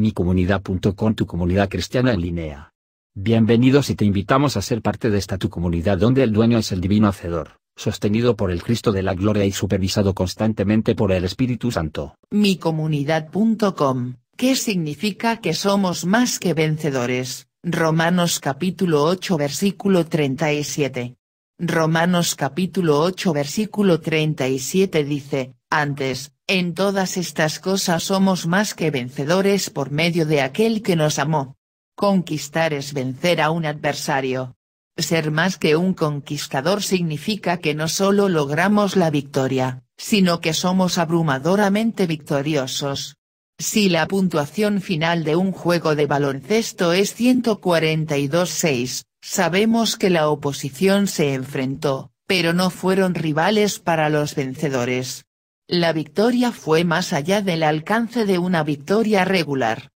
micomunidad.com tu comunidad cristiana en línea. Bienvenidos y te invitamos a ser parte de esta tu comunidad donde el dueño es el divino hacedor, sostenido por el Cristo de la gloria y supervisado constantemente por el Espíritu Santo. mi micomunidad.com, ¿qué significa que somos más que vencedores? Romanos capítulo 8 versículo 37. Romanos capítulo 8 versículo 37 dice, antes, en todas estas cosas somos más que vencedores por medio de aquel que nos amó. Conquistar es vencer a un adversario. Ser más que un conquistador significa que no solo logramos la victoria, sino que somos abrumadoramente victoriosos. Si la puntuación final de un juego de baloncesto es 142-6, sabemos que la oposición se enfrentó, pero no fueron rivales para los vencedores. La victoria fue más allá del alcance de una victoria regular.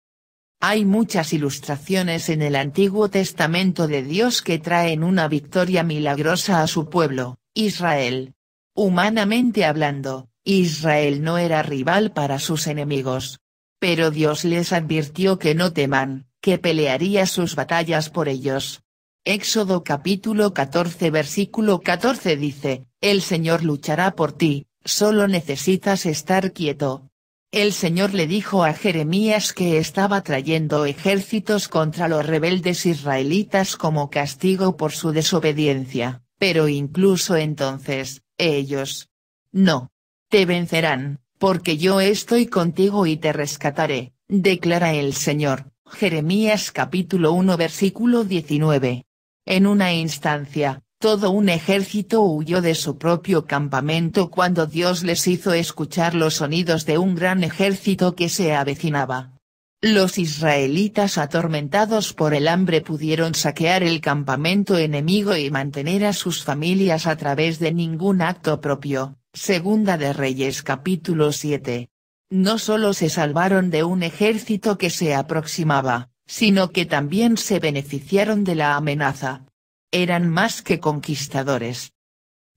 Hay muchas ilustraciones en el Antiguo Testamento de Dios que traen una victoria milagrosa a su pueblo, Israel. Humanamente hablando, Israel no era rival para sus enemigos. Pero Dios les advirtió que no teman, que pelearía sus batallas por ellos. Éxodo capítulo 14 versículo 14 dice, El Señor luchará por ti, solo necesitas estar quieto. El Señor le dijo a Jeremías que estaba trayendo ejércitos contra los rebeldes israelitas como castigo por su desobediencia, pero incluso entonces, ellos. No. Te vencerán, porque yo estoy contigo y te rescataré, declara el Señor. Jeremías capítulo 1 versículo 19. En una instancia, todo un ejército huyó de su propio campamento cuando Dios les hizo escuchar los sonidos de un gran ejército que se avecinaba. Los israelitas atormentados por el hambre pudieron saquear el campamento enemigo y mantener a sus familias a través de ningún acto propio, Segunda de Reyes capítulo 7. No solo se salvaron de un ejército que se aproximaba, sino que también se beneficiaron de la amenaza, eran más que conquistadores.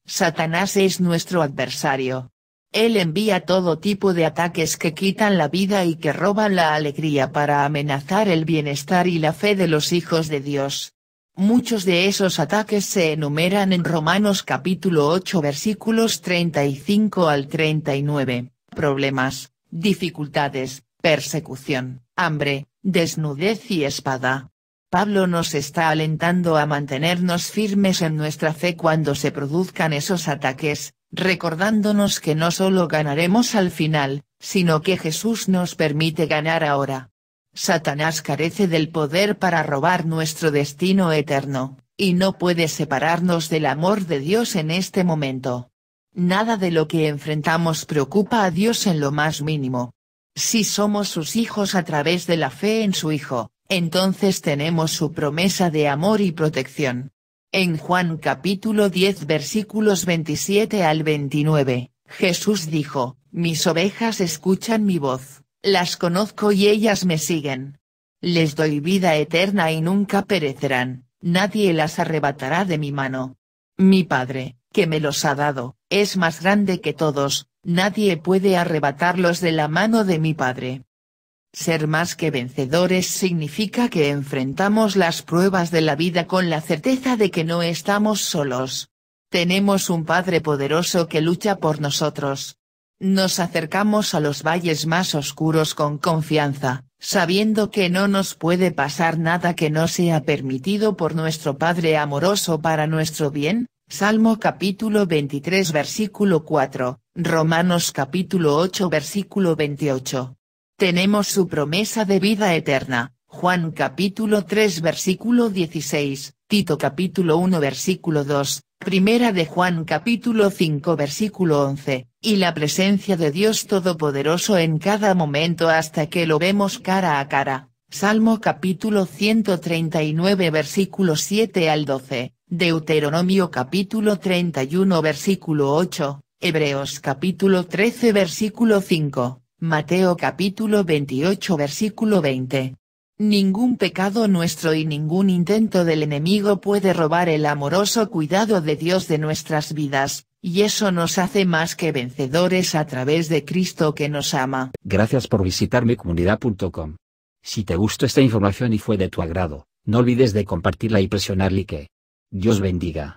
Satanás es nuestro adversario. Él envía todo tipo de ataques que quitan la vida y que roban la alegría para amenazar el bienestar y la fe de los hijos de Dios. Muchos de esos ataques se enumeran en Romanos capítulo 8 versículos 35 al 39, problemas, dificultades, persecución, hambre, desnudez y espada. Pablo nos está alentando a mantenernos firmes en nuestra fe cuando se produzcan esos ataques, recordándonos que no solo ganaremos al final, sino que Jesús nos permite ganar ahora. Satanás carece del poder para robar nuestro destino eterno, y no puede separarnos del amor de Dios en este momento. Nada de lo que enfrentamos preocupa a Dios en lo más mínimo. Si somos sus hijos a través de la fe en su Hijo, entonces tenemos su promesa de amor y protección. En Juan capítulo 10 versículos 27 al 29, Jesús dijo, Mis ovejas escuchan mi voz, las conozco y ellas me siguen. Les doy vida eterna y nunca perecerán, nadie las arrebatará de mi mano. Mi Padre, que me los ha dado, es más grande que todos, nadie puede arrebatarlos de la mano de mi Padre. Ser más que vencedores significa que enfrentamos las pruebas de la vida con la certeza de que no estamos solos. Tenemos un Padre poderoso que lucha por nosotros. Nos acercamos a los valles más oscuros con confianza, sabiendo que no nos puede pasar nada que no sea permitido por nuestro Padre amoroso para nuestro bien, Salmo capítulo 23 versículo 4, Romanos capítulo 8 versículo 28. Tenemos su promesa de vida eterna, Juan capítulo 3 versículo 16, Tito capítulo 1 versículo 2, Primera de Juan capítulo 5 versículo 11, y la presencia de Dios Todopoderoso en cada momento hasta que lo vemos cara a cara. Salmo capítulo 139 versículo 7 al 12, Deuteronomio capítulo 31 versículo 8, Hebreos capítulo 13 versículo 5. Mateo capítulo 28 versículo 20. Ningún pecado nuestro y ningún intento del enemigo puede robar el amoroso cuidado de Dios de nuestras vidas, y eso nos hace más que vencedores a través de Cristo que nos ama. Gracias por visitar comunidad.com. Si te gustó esta información y fue de tu agrado, no olvides de compartirla y presionar like. Dios bendiga.